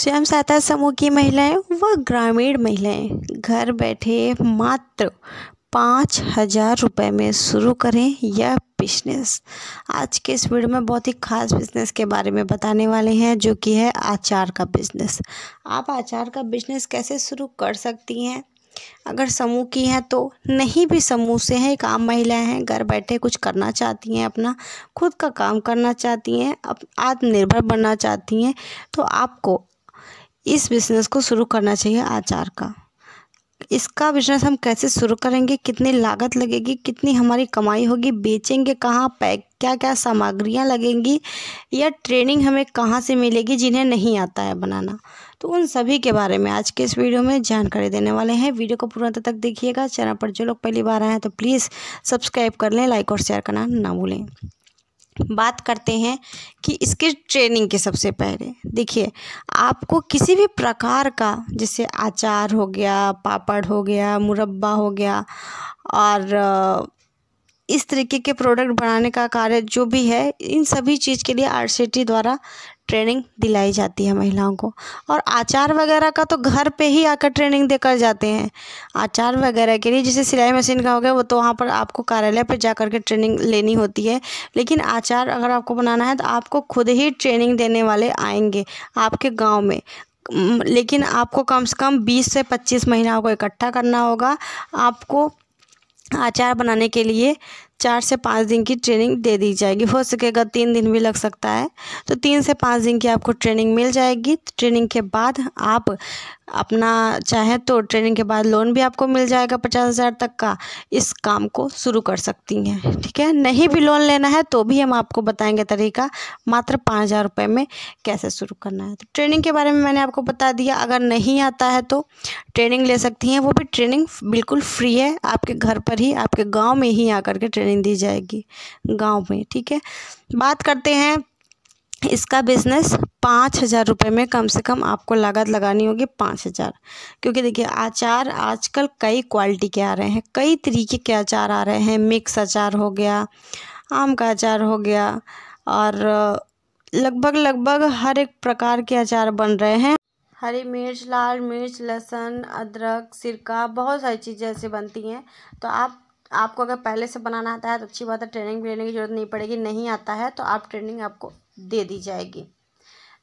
स्वयं सहायता समूह की महिलाएं व ग्रामीण महिलाएं घर बैठे मात्र पाँच हज़ार रुपये में शुरू करें यह बिजनेस आज के इस वीडियो में बहुत ही खास बिजनेस के बारे में बताने वाले हैं जो कि है आचार का बिजनेस आप आचार का बिजनेस कैसे शुरू कर सकती हैं अगर समूह की हैं तो नहीं भी समूह से हैं एक आम महिलाएं हैं घर बैठे कुछ करना चाहती हैं अपना खुद का काम करना चाहती हैं अप आत्मनिर्भर बनना चाहती हैं तो आपको इस बिज़नेस को शुरू करना चाहिए आचार का इसका बिजनेस हम कैसे शुरू करेंगे कितनी लागत लगेगी कितनी हमारी कमाई होगी बेचेंगे कहाँ पैक क्या क्या सामग्रियाँ लगेंगी या ट्रेनिंग हमें कहाँ से मिलेगी जिन्हें नहीं आता है बनाना तो उन सभी के बारे में आज के इस वीडियो में जानकारी देने वाले हैं वीडियो को पूरा तक देखिएगा चैनल पर जो लोग पहली बार आए हैं तो प्लीज़ सब्सक्राइब कर लें लाइक और शेयर करना ना भूलें बात करते हैं कि इसके ट्रेनिंग के सबसे पहले देखिए आपको किसी भी प्रकार का जैसे अचार हो गया पापड़ हो गया मुरब्बा हो गया और इस तरीके के प्रोडक्ट बनाने का कार्य जो भी है इन सभी चीज़ के लिए आर द्वारा ट्रेनिंग दिलाई जाती है महिलाओं को और आचार वगैरह का तो घर पे ही आकर ट्रेनिंग देकर जाते हैं आचार वगैरह के लिए जैसे सिलाई मशीन का हो गया वो तो वहाँ पर आपको कार्यालय पर जा कर के ट्रेनिंग लेनी होती है लेकिन आचार अगर आपको बनाना है तो आपको खुद ही ट्रेनिंग देने वाले आएंगे आपके गाँव में लेकिन आपको कम से कम बीस से पच्चीस महिलाओं को इकट्ठा करना होगा आपको अचार बनाने के लिए चार से पाँच दिन की ट्रेनिंग दे दी जाएगी हो सकेगा तीन दिन भी लग सकता है तो तीन से पाँच दिन की आपको ट्रेनिंग मिल जाएगी ट्रेनिंग के बाद आप अपना चाहे तो ट्रेनिंग के बाद लोन भी आपको मिल जाएगा पचास हज़ार तक का इस काम को शुरू कर सकती हैं ठीक है नहीं भी लोन लेना है तो भी हम आपको बताएंगे तरीका मात्र पाँच हज़ार रुपये में कैसे शुरू करना है तो ट्रेनिंग के बारे में मैंने आपको बता दिया अगर नहीं आता है तो ट्रेनिंग ले सकती हैं वो भी ट्रेनिंग बिल्कुल फ्री है आपके घर पर ही आपके गाँव में ही आ के ट्रेनिंग ट्रेनिंग दी जाएगी गांव में ठीक है बात करते हैं इसका बिज़नेस पाँच हज़ार रुपये में कम से कम आपको लागत लगानी होगी पाँच हज़ार क्योंकि देखिए अचार आजकल कई क्वालिटी के आ रहे हैं कई तरीके के अचार आ रहे हैं मिक्स अचार हो गया आम का अचार हो गया और लगभग लगभग हर एक प्रकार के अचार बन रहे हैं हरी मिर्च लाल मिर्च लहसुन अदरक सिरका बहुत सारी चीज़ें ऐसे बनती हैं तो आप आपको अगर पहले से बनाना आता है तो अच्छी बात है ट्रेनिंग भी लेने की ज़रूरत नहीं पड़ेगी नहीं आता है तो आप ट्रेनिंग आपको दे दी जाएगी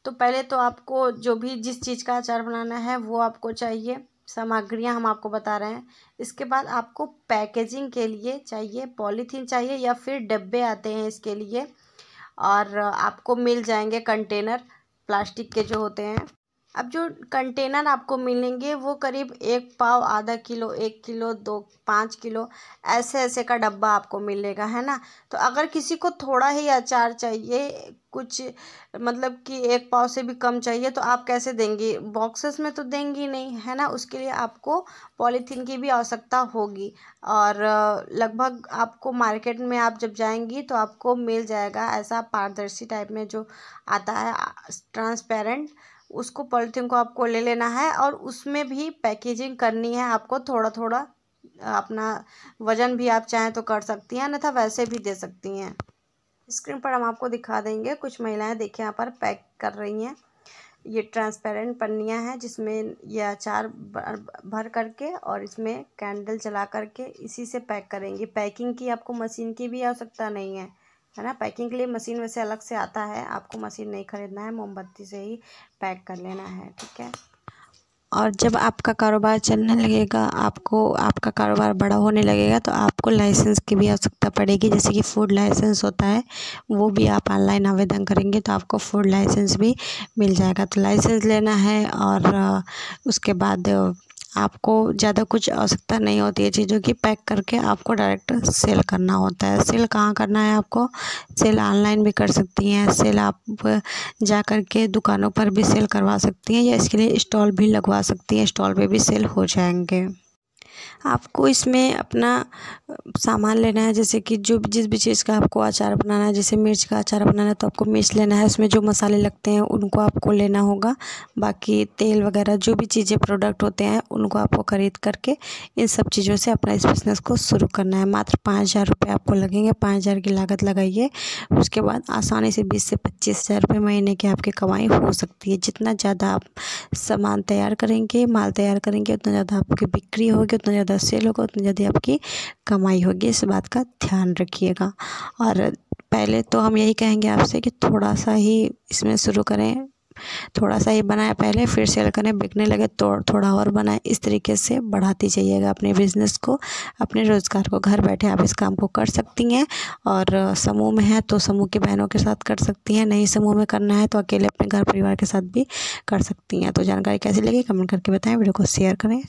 तो पहले तो आपको जो भी जिस चीज़ का अचार बनाना है वो आपको चाहिए सामग्रियाँ हम आपको बता रहे हैं इसके बाद आपको पैकेजिंग के लिए चाहिए पॉलीथीन चाहिए या फिर डब्बे आते हैं इसके लिए और आपको मिल जाएंगे कंटेनर प्लास्टिक के जो होते हैं अब जो कंटेनर आपको मिलेंगे वो करीब एक पाव आधा किलो एक किलो दो पाँच किलो ऐसे ऐसे का डब्बा आपको मिलेगा है ना तो अगर किसी को थोड़ा ही अचार चाहिए कुछ मतलब कि एक पाव से भी कम चाहिए तो आप कैसे देंगी बॉक्सेस में तो देंगी नहीं है ना उसके लिए आपको पॉलीथीन की भी आवश्यकता होगी और लगभग आपको मार्केट में आप जब जाएंगी तो आपको मिल जाएगा ऐसा पारदर्शी टाइप में जो आता है ट्रांसपेरेंट उसको पॉलीथीन को आपको ले लेना है और उसमें भी पैकेजिंग करनी है आपको थोड़ा थोड़ा अपना वज़न भी आप चाहें तो कर सकती हैं अन्यथा वैसे भी दे सकती हैं स्क्रीन पर हम आपको दिखा देंगे कुछ महिलाएं देखिए यहाँ पर पैक कर रही हैं ये ट्रांसपेरेंट पन्नियाँ हैं जिसमें ये अचार भर करके और इसमें कैंडल जला करके इसी से पैक करेंगे पैकिंग की आपको मशीन की भी आवश्यकता नहीं है है ना पैकिंग के लिए मशीन वैसे अलग से आता है आपको मशीन नहीं ख़रीदना है मोमबत्ती से ही पैक कर लेना है ठीक है और जब आपका कारोबार चलने लगेगा आपको आपका कारोबार बड़ा होने लगेगा तो आपको लाइसेंस की भी आवश्यकता पड़ेगी जैसे कि फूड लाइसेंस होता है वो भी आप ऑनलाइन आवेदन करेंगे तो आपको फूड लाइसेंस भी मिल जाएगा तो लाइसेंस लेना है और उसके बाद आपको ज़्यादा कुछ आवश्यकता नहीं होती है चीज़ों की पैक करके आपको डायरेक्ट सेल करना होता है सेल कहाँ करना है आपको सेल ऑनलाइन भी कर सकती हैं सेल आप जा कर के दुकानों पर भी सेल करवा सकती हैं या इसके लिए स्टॉल भी लगवा सकती हैं स्टॉल पे भी सेल हो जाएंगे आपको इसमें अपना सामान लेना है जैसे कि जो जिस भी चीज़ का आपको अचार बनाना है जैसे मिर्च का अचार बनाना है तो आपको मिर्च लेना है उसमें जो मसाले लगते हैं उनको आपको लेना होगा बाकी तेल वगैरह जो भी चीज़ें प्रोडक्ट होते हैं उनको आपको ख़रीद करके इन सब चीज़ों से अपना इस बिज़नेस को शुरू करना है मात्र पाँच हज़ार रुपये आपको लगेंगे पाँच हज़ार की लागत लगाइए उसके बाद आसानी से बीस से पच्चीस हज़ार रुपये महीने की आपकी कमाई हो सकती है जितना ज़्यादा आप सामान तैयार करेंगे माल तैयार करेंगे उतना ज़्यादा आपकी बिक्री होगी उतना ज़्यादा सेल होगा उतनी ज़्यादा आपकी कमाई होगी इस बात का ध्यान रखिएगा और पहले तो हम यही कहेंगे आपसे कि थोड़ा सा ही इसमें शुरू करें थोड़ा सा ही बनाया पहले फिर सेल करें बिकने लगे तो थोड़ा और बनाए इस तरीके से बढ़ाती जाइएगा अपने बिजनेस को अपने रोज़गार को घर बैठे आप इस काम को कर सकती हैं और समूह में है तो समूह की बहनों के साथ कर सकती हैं नहीं समूह में करना है तो अकेले अपने घर परिवार के साथ भी कर सकती हैं तो जानकारी कैसी लगी कमेंट करके बताएँ वीडियो को शेयर करें